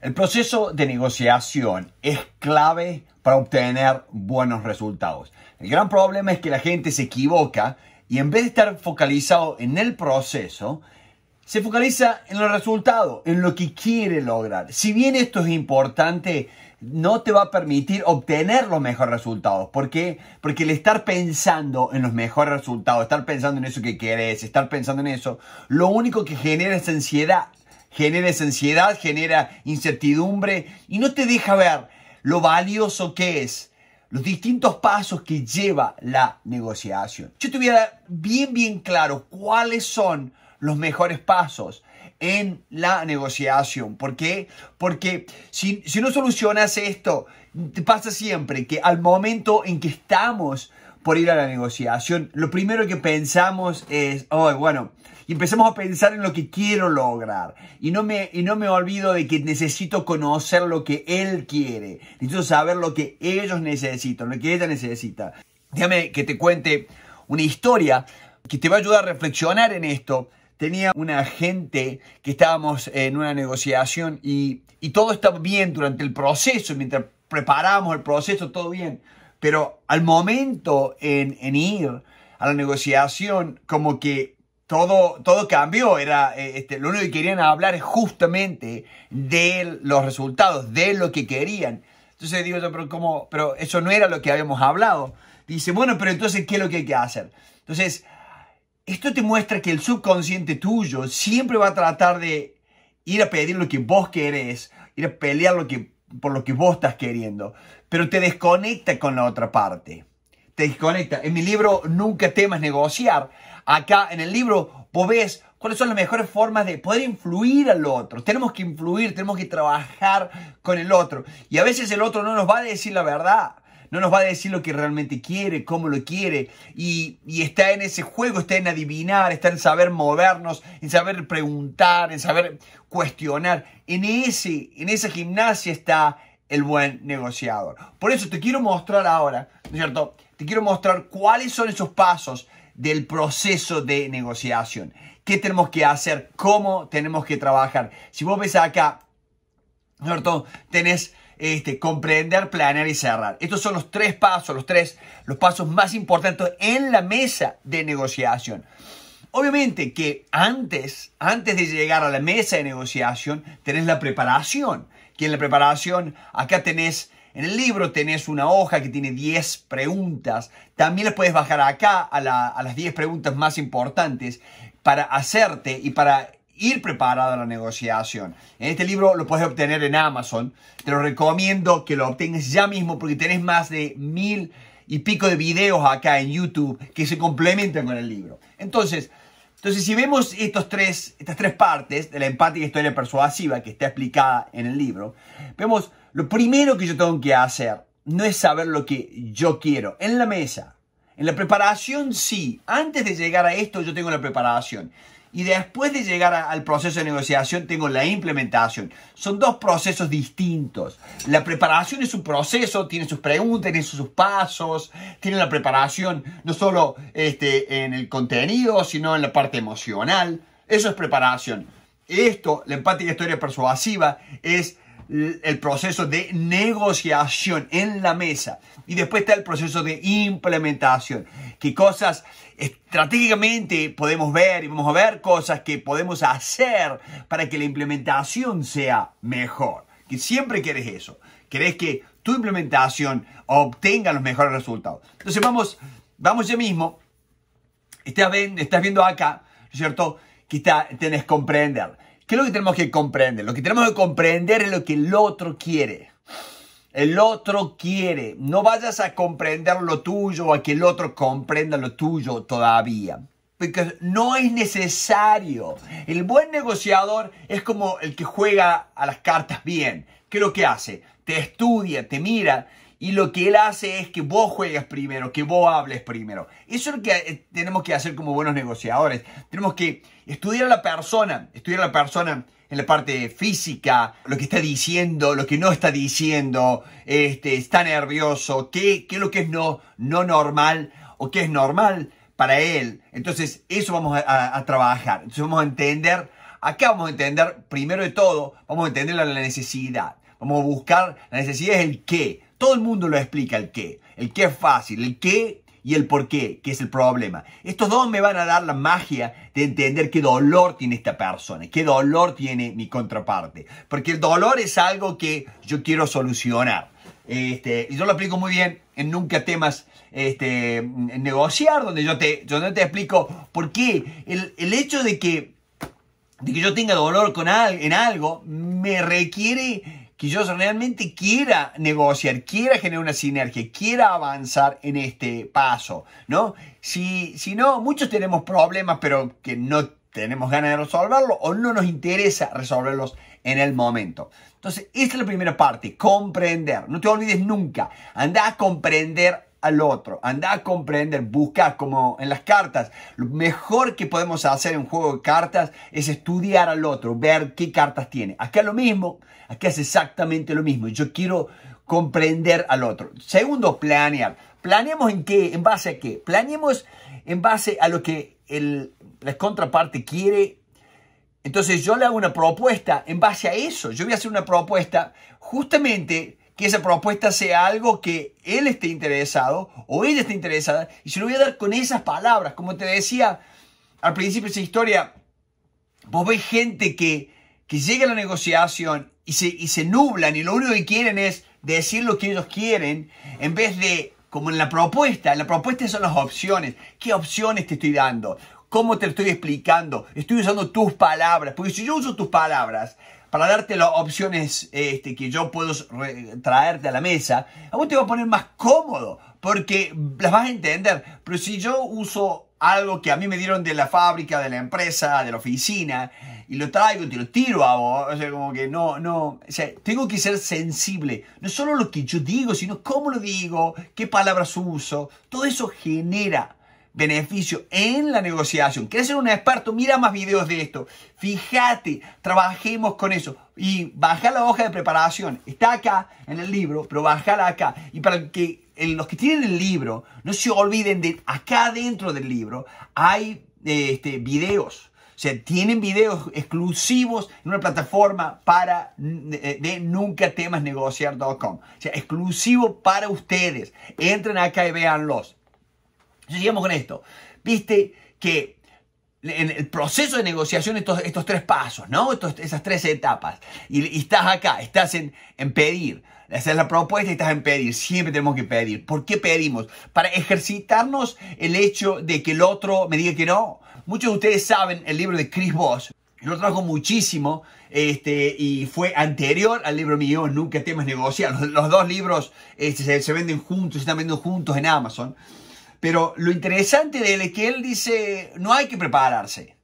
El proceso de negociación es clave para obtener buenos resultados. El gran problema es que la gente se equivoca y en vez de estar focalizado en el proceso, se focaliza en el resultado, en lo que quiere lograr. Si bien esto es importante, no te va a permitir obtener los mejores resultados. ¿Por qué? Porque el estar pensando en los mejores resultados, estar pensando en eso que quieres, estar pensando en eso, lo único que genera es ansiedad genera esa ansiedad, genera incertidumbre y no te deja ver lo valioso que es, los distintos pasos que lleva la negociación. Yo tuviera bien, bien claro cuáles son los mejores pasos en la negociación. ¿Por qué? Porque si, no solucionas esto, te pasa siempre que al momento en que estamos por ir a la negociación, lo primero que pensamos es, oh, bueno, y empecemos a pensar en lo que quiero lograr. Y no me, y no me olvido de que necesito conocer lo que él quiere. Necesito saber lo que ellos necesitan, lo que ella necesita. Déjame que te cuente una historia que te va a ayudar a reflexionar en esto. Tenía una gente que estábamos en una negociación y, todo estaba bien durante el proceso, mientras preparamos el proceso, todo bien. Pero al momento en ir a la negociación, como que todo, todo cambió. Era, eh, este, lo único que querían hablar es justamente de los resultados, de lo que querían. Entonces digo yo, pero, ¿cómo? pero eso no era lo que habíamos hablado. Dice, bueno, pero entonces, ¿qué es lo que hay que hacer? Entonces, esto te muestra que el subconsciente tuyo siempre va a tratar de ir a pedir lo que vos querés, ir a pelear lo que, por lo que vos estás queriendo, pero te desconecta con la otra parte. Te desconecta. En mi libro Nunca temas negociar, acá en el libro, vos ves cuáles son las mejores formas de poder influir al otro. Tenemos que influir, tenemos que trabajar con el otro. Y a veces el otro no nos va a decir la verdad. No nos va a decir lo que realmente quiere, cómo lo quiere. Y, está en ese juego, está en adivinar, está en saber movernos, en saber preguntar, en saber cuestionar. En, ese, en esa gimnasia está el buen negociador. Por eso te quiero mostrar ahora, ¿no es cierto? Te quiero mostrar cuáles son esos pasos del proceso de negociación. ¿Qué tenemos que hacer? ¿Cómo tenemos que trabajar? Si vos ves acá, ¿cierto? Tenés este, comprender, planear y cerrar. Estos son los tres pasos, los tres, los pasos más importantes en la mesa de negociación. Obviamente que antes, antes de llegar a la mesa de negociación, tenés la preparación. Que en la preparación acá tenés en el libro tenés una hoja que tiene 10 preguntas. También las puedes bajar acá a, las 10 preguntas más importantes para hacerte y para ir preparado a la negociación. En este libro lo puedes obtener en Amazon. Te lo recomiendo que lo obtengas ya mismo porque tenés más de mil y pico de videos acá en YouTube que se complementan con el libro. Entonces, entonces, si vemos estos tres, estas tres partes de la empática historia persuasiva que está explicada en el libro, vemos lo primero que yo tengo que hacer no es saber lo que yo quiero en la mesa. En la preparación sí. Antes de llegar a esto yo tengo la preparación y después de llegar al proceso de negociación tengo la implementación. Son dos procesos distintos. La preparación es un proceso, tiene sus preguntas, tiene sus pasos, tiene la preparación no solo este, en el contenido, sino en la parte emocional. Eso es preparación. Esto, la empática historia persuasiva, es el proceso de negociación en la mesa y después está el proceso de implementación, que cosas estratégicamente podemos ver y vamos a ver cosas que podemos hacer para que la implementación sea mejor, que siempre quieres eso, querés que tu implementación obtenga los mejores resultados. Entonces vamos, vamos ya mismo, estás, estás viendo acá, cierto? Que está, tenés que comprender ¿Qué es lo que tenemos que comprender? Lo que tenemos que comprender es lo que el otro quiere. El otro quiere. No vayas a comprender lo tuyo o a que el otro comprenda lo tuyo todavía. Porque no es necesario. El buen negociador es como el que juega a las cartas bien. ¿Qué es lo que hace? Te estudia, te mira y lo que él hace es que vos juegues primero, que vos hables primero. Eso es lo que eh, tenemos que hacer como buenos negociadores. Tenemos que estudiar a la persona, estudiar a la persona en la parte física, lo que está diciendo, lo que no está diciendo, este, está nervioso, qué, es lo que es no, no normal o qué es normal para él. Entonces, eso vamos a, trabajar. Entonces, vamos a entender, acá vamos a entender, primero de todo, vamos a entender la, necesidad. Vamos a buscar, la necesidad es el qué. Todo el mundo lo explica el qué. El qué es fácil, el qué y el por qué, que es el problema. Estos dos me van a dar la magia de entender qué dolor tiene esta persona, qué dolor tiene mi contraparte. Porque el dolor es algo que yo quiero solucionar. Este, y yo lo aplico muy bien en Nunca Temas este, Negociar, donde yo te, te explico por qué el, hecho de que, que yo tenga dolor con en algo me requiere que yo realmente quiera negociar, quiera generar una sinergia, quiera avanzar en este paso, ¿no? Si, si no, muchos tenemos problemas, pero que no tenemos ganas de resolverlos o no nos interesa resolverlos en el momento. Entonces, esta es la primera parte, comprender. No te olvides nunca, anda a comprender al otro. Anda a comprender, busca como en las cartas. Lo mejor que podemos hacer en un juego de cartas es estudiar al otro, ver qué cartas tiene. Acá lo mismo, acá es exactamente lo mismo. Yo quiero comprender al otro. Segundo, planear. planeamos en qué, en base a qué. Planeemos en base a lo que la contraparte quiere. Entonces yo le hago una propuesta en base a eso. Yo voy a hacer una propuesta justamente que esa propuesta sea algo que él esté interesado o ella esté interesada. Y se lo voy a dar con esas palabras. Como te decía al principio de esa historia, vos ves gente que, que llega a la negociación y se, y se nublan y lo único que quieren es decir lo que ellos quieren en vez de, como en la propuesta, en la propuesta son las opciones. ¿Qué opciones te estoy dando? ¿Cómo te lo estoy explicando? Estoy usando tus palabras, porque si yo uso tus palabras, para darte las opciones este, que yo puedo traerte a la mesa, a vos te va a poner más cómodo porque las vas a entender. Pero si yo uso algo que a mí me dieron de la fábrica, de la empresa, de la oficina, y lo traigo, te lo tiro a vos, o sea, como que no, no, tengo que ser sensible, no solo lo que yo digo, sino cómo lo digo, qué palabras uso, todo eso genera beneficio en la negociación. ¿Quieres ser un experto? Mira más videos de esto. Fíjate, trabajemos con eso. Y baja la hoja de preparación. Está acá en el libro, pero bájala acá. Y para que los que tienen el libro, no se olviden de acá dentro del libro hay este, videos. O sea, tienen videos exclusivos en una plataforma para eh, de, nunca temas negociar.com. O sea, exclusivo para ustedes. Entren acá y véanlos sigamos con esto. Viste que en el proceso de negociación estos, estos tres pasos, ¿no? Estos, esas tres etapas. Y, estás acá, estás en, en pedir. Hacer la propuesta y estás en pedir. Siempre tenemos que pedir. ¿Por qué pedimos? Para ejercitarnos el hecho de que el otro me diga que no. Muchos de ustedes saben el libro de Chris Voss. Yo lo trabajo muchísimo este, y fue anterior al libro mío, Nunca temas negociar. Los, dos libros este, se, se, venden juntos, se están vendiendo juntos en Amazon. Pero lo interesante de él es que él dice, no hay que prepararse.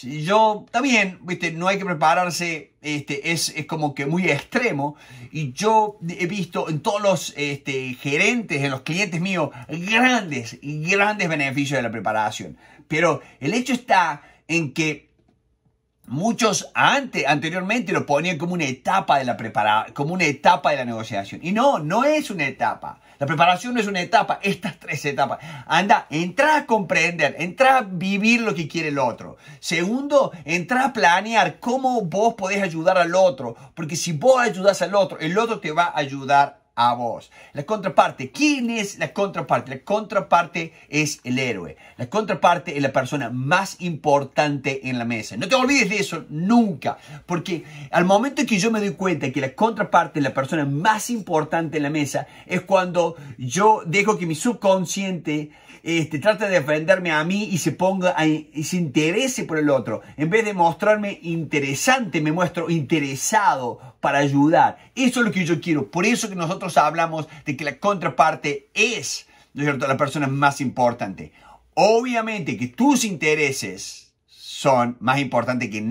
Yo también, viste, no hay que prepararse, este, es, como que muy extremo. Y yo he visto en todos los este, gerentes, en los clientes míos, grandes, grandes beneficios de la preparación. Pero el hecho está en que Muchos antes, anteriormente lo ponían como una etapa de la prepara, como una etapa de la negociación. Y no, no es una etapa. La preparación no es una etapa, estas tres etapas. Anda, entra a comprender, entra a vivir lo que quiere el otro. Segundo, entra a planear cómo vos podés ayudar al otro, porque si vos ayudás al otro, el otro te va a ayudar a vos. La contraparte, ¿quién es la contraparte? La contraparte es el héroe. La contraparte es la persona más importante en la mesa. No te olvides de eso nunca, porque al momento que yo me doy cuenta que la contraparte es la persona más importante en la mesa, es cuando yo dejo que mi subconsciente este, trate de defenderme a mí y se ponga y se interese por el otro. En vez de mostrarme interesante, me muestro interesado para ayudar. Eso es lo que yo quiero. Por eso que nosotros hablamos de que la contraparte es, ¿no cierto?, la persona más importante. Obviamente que tus intereses son más importantes que,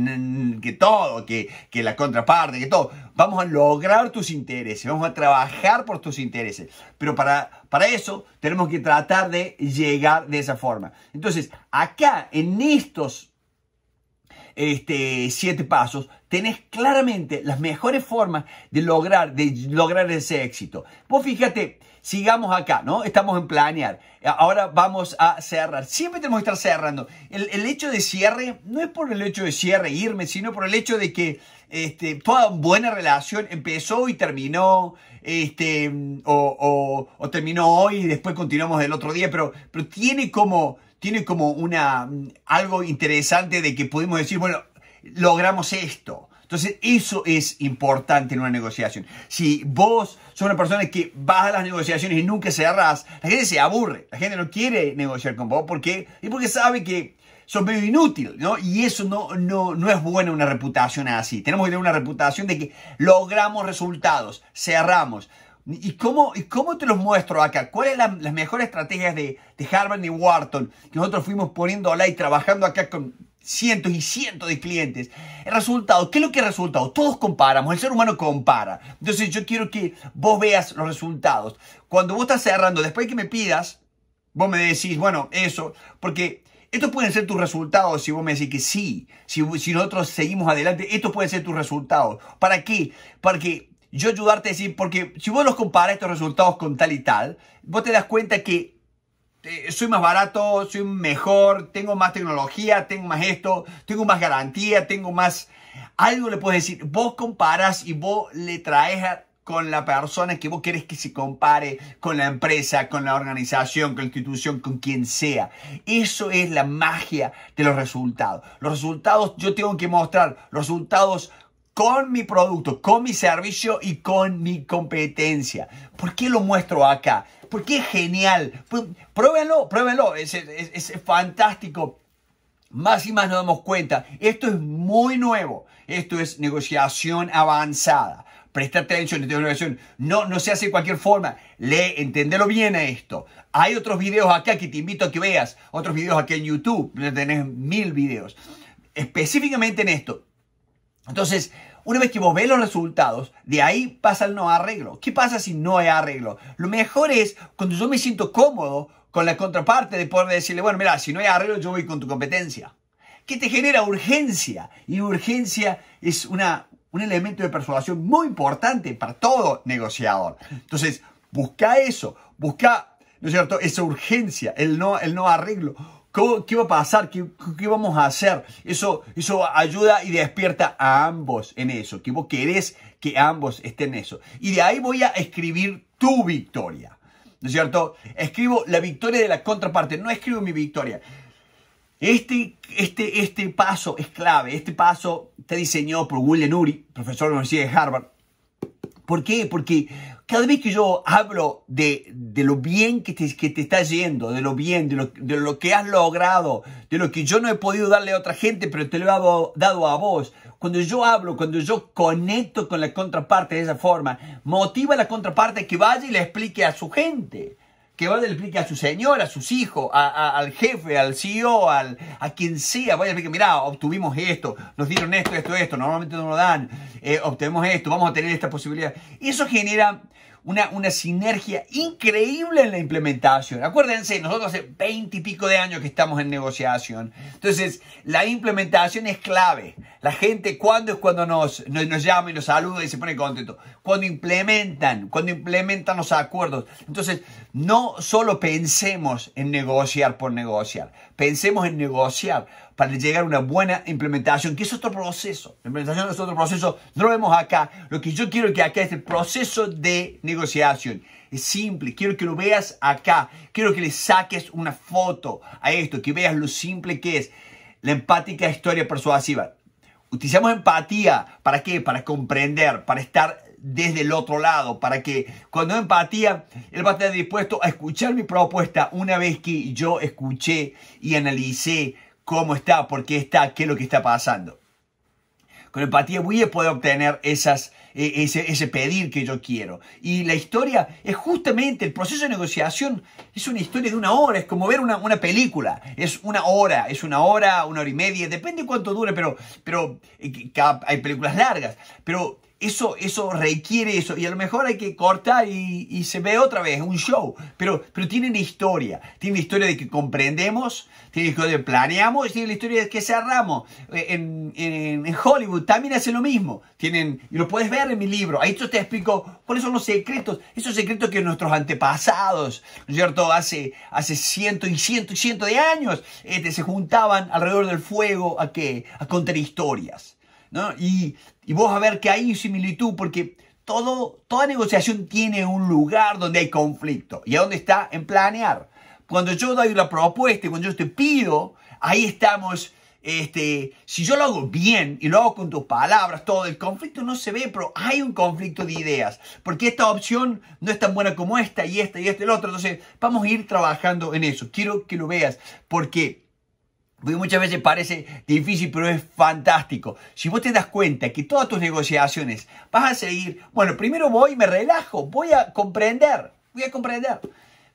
que todo, que, la contraparte, que todo. Vamos a lograr tus intereses, vamos a trabajar por tus intereses. Pero para, para eso tenemos que tratar de llegar de esa forma. Entonces, acá en estos este, siete pasos, tenés claramente las mejores formas de lograr, de lograr ese éxito. Vos fíjate, sigamos acá, ¿no? Estamos en planear ahora vamos a cerrar. Siempre tenemos que estar cerrando. El, hecho de cierre no es por el hecho de cierre irme, sino por el hecho de que este, toda buena relación empezó y terminó, este, o, terminó hoy y después continuamos el otro día, pero, pero tiene como, tiene como una, mm, algo interesante de que pudimos decir, bueno, logramos esto entonces, eso es importante en una negociación. Si vos sos una persona que vas a las negociaciones y nunca cerrás, la gente se aburre, la gente no quiere negociar con vos porque, y porque sabe que son medio inútil, ¿no? Y eso no, no, no es buena una reputación así. Tenemos que tener una reputación de que logramos resultados, cerramos. ¿Y cómo, y cómo te los muestro acá? ¿Cuáles son las mejores estrategias de, de Harvard y Wharton que nosotros fuimos poniendo la y trabajando acá con cientos y cientos de clientes. El resultado, ¿qué es lo que es resultado? Todos comparamos, el ser humano compara. Entonces yo quiero que vos veas los resultados. Cuando vos estás cerrando, después que me pidas, vos me decís, bueno, eso, porque estos pueden ser tus resultados si vos me decís que sí, si, nosotros seguimos adelante, estos pueden ser tus resultados. ¿Para qué? Para que yo ayudarte a decir, porque si vos los comparas estos resultados con tal y tal, vos te das cuenta que soy más barato, soy mejor, tengo más tecnología, tengo más esto, tengo más garantía, tengo más... Algo le puedes decir, vos comparas y vos le traes con la persona que vos querés que se compare, con la empresa, con la organización, con la institución, con quien sea. Eso es la magia de los resultados. Los resultados yo tengo que mostrar, los resultados con mi producto, con mi servicio y con mi competencia. ¿Por qué lo muestro acá? Porque es genial. Pruébenlo, pruébenlo. Es, es, es fantástico. Más y más nos damos cuenta. Esto es muy nuevo. Esto es negociación avanzada. Presta atención, No, no se hace de cualquier forma. Lee, entendelo bien a esto. Hay otros videos acá que te invito a que veas. Otros videos aquí en YouTube. Tenés mil videos. Específicamente en esto entonces, una vez que vos ves los resultados, de ahí pasa el no arreglo. ¿Qué pasa si no hay arreglo? Lo mejor es cuando yo me siento cómodo con la contraparte de poder decirle, bueno, mira, si no hay arreglo, yo voy con tu competencia. ¿Qué te genera urgencia. Y urgencia es una, un elemento de persuasión muy importante para todo negociador. Entonces, busca eso, busca, ¿no es cierto?, esa urgencia, el no, el no arreglo ¿Qué va a pasar? ¿Qué, vamos a hacer? Eso, eso ayuda y despierta a ambos en eso. Que vos querés que ambos estén en eso. Y de ahí voy a escribir tu victoria. ¿No es cierto? Escribo la victoria de la contraparte. No escribo mi victoria. Este, este, este paso es clave. Este paso está diseñó por William Uri, profesor de la Universidad de Harvard. ¿Por qué? Porque cada vez que yo hablo de, lo bien que te, que te, está yendo, de lo bien, de lo, de lo, que has logrado, de lo que yo no he podido darle a otra gente, pero te lo he dado a vos, cuando yo hablo, cuando yo conecto con la contraparte de esa forma, motiva a la contraparte que vaya y le explique a su gente que vaya a le a su señor, a sus hijos, al jefe, al CEO, al, a quien sea, vaya a que, mira, obtuvimos esto, nos dieron esto, esto, esto, normalmente no lo dan, eh, obtenemos esto, vamos a tener esta posibilidad. Y eso genera una, sinergia increíble en la implementación. Acuérdense, nosotros hace 20 y pico de años que estamos en negociación. Entonces, la implementación es clave. La gente, ¿cuándo es cuando nos, nos llama y nos saluda y se pone contento? Cuando implementan, cuando implementan los acuerdos. Entonces, no solo pensemos en negociar por negociar, Pensemos en negociar para llegar a una buena implementación, que es otro proceso. La implementación es otro proceso, no lo vemos acá. Lo que yo quiero que acá es el proceso de negociación. Es simple, quiero que lo veas acá. Quiero que le saques una foto a esto, que veas lo simple que es la empática historia persuasiva. Utilizamos empatía, ¿para qué? Para comprender, para estar desde el otro lado, para que cuando empatía, él va a estar dispuesto a escuchar mi propuesta una vez que yo escuché y analicé cómo está, por qué está, qué es lo que está pasando. Con empatía voy a poder obtener esas, eh, ese, pedir que yo quiero. Y la historia es justamente, el proceso de negociación es una historia de una hora, es como ver una, película, es una hora, es una hora, una hora y media, depende cuánto dure, pero, pero eh, hay películas largas, pero eso, eso requiere eso. Y a lo mejor hay que cortar y, se ve otra vez, un show. Pero, pero tiene historia. Tiene historia de que comprendemos, tiene historia de que planeamos, tiene la historia de que cerramos. Eh, en, en, Hollywood también hace lo mismo. Tienen, y lo puedes ver en mi libro. Ahí te explico cuáles son los secretos. Esos secretos que nuestros antepasados, ¿no es cierto? Hace, hace cientos y cientos y ciento de años este, se juntaban alrededor del fuego a, que a contar historias. Y, vos a ver que hay similitud, porque todo, toda negociación tiene un lugar donde hay conflicto. ¿Y a dónde está? En planear. Cuando yo doy la propuesta y cuando yo te pido, ahí estamos. Este, si yo lo hago bien y lo hago con tus palabras, todo el conflicto no se ve, pero hay un conflicto de ideas, porque esta opción no es tan buena como esta y esta y este y el otro. Entonces, vamos a ir trabajando en eso. Quiero que lo veas, porque muchas veces parece difícil, pero es fantástico. Si vos te das cuenta que todas tus negociaciones vas a seguir, bueno, primero voy, me relajo, voy a comprender, voy a comprender.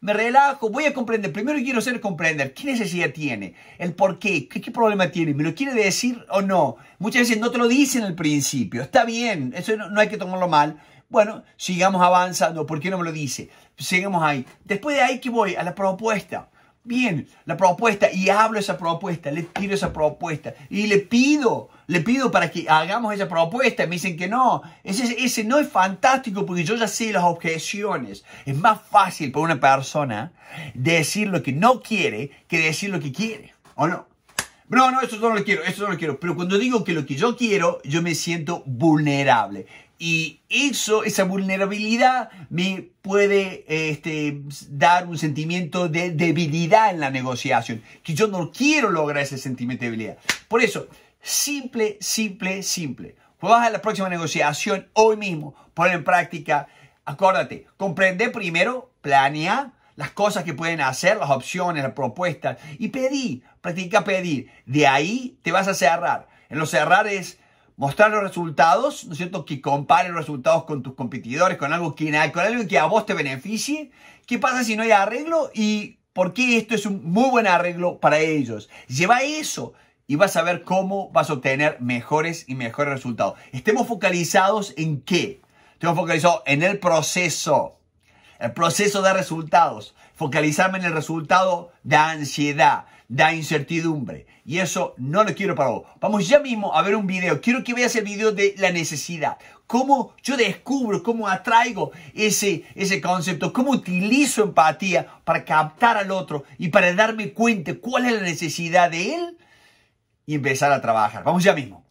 Me relajo, voy a comprender. Primero quiero ser comprender. ¿Qué necesidad tiene? ¿El por qué? qué? problema tiene? ¿Me lo quiere decir o no? Muchas veces no te lo dicen al principio. Está bien, eso no, hay que tomarlo mal. Bueno, sigamos avanzando. ¿Por qué no me lo dice? Seguimos ahí. Después de ahí que voy a la propuesta bien la propuesta y hablo esa propuesta, le tiro esa propuesta y le pido, le pido para que hagamos esa propuesta. Me dicen que no, ese, ese no es fantástico porque yo ya sé las objeciones. Es más fácil para una persona decir lo que no quiere que decir lo que quiere, ¿o no? No, no, eso no lo quiero, eso no lo quiero. Pero cuando digo que lo que yo quiero, yo me siento vulnerable. Y eso, esa vulnerabilidad me puede este, dar un sentimiento de debilidad en la negociación, que yo no quiero lograr ese sentimiento de debilidad. Por eso, simple, simple, simple. Cuando vas a la próxima negociación, hoy mismo, pon en práctica, acuérdate, comprende primero, planea las cosas que pueden hacer, las opciones, las propuestas, y pedí, practica pedir. De ahí te vas a cerrar. En los cerrar es mostrar los resultados, ¿no es cierto? Que compare los resultados con tus competidores, con algo que, con algo que a vos te beneficie. ¿Qué pasa si no hay arreglo? ¿Y por qué esto es un muy buen arreglo para ellos? Lleva eso y vas a ver cómo vas a obtener mejores y mejores resultados. Estemos focalizados en qué? Estemos focalizados en el proceso. El proceso de resultados. Focalizarme en el resultado de ansiedad da incertidumbre. Y eso no lo quiero para vos. Vamos ya mismo a ver un video. Quiero que veas el video de la necesidad. Cómo yo descubro, cómo atraigo ese, ese concepto, cómo utilizo empatía para captar al otro y para darme cuenta cuál es la necesidad de él y empezar a trabajar. Vamos ya mismo.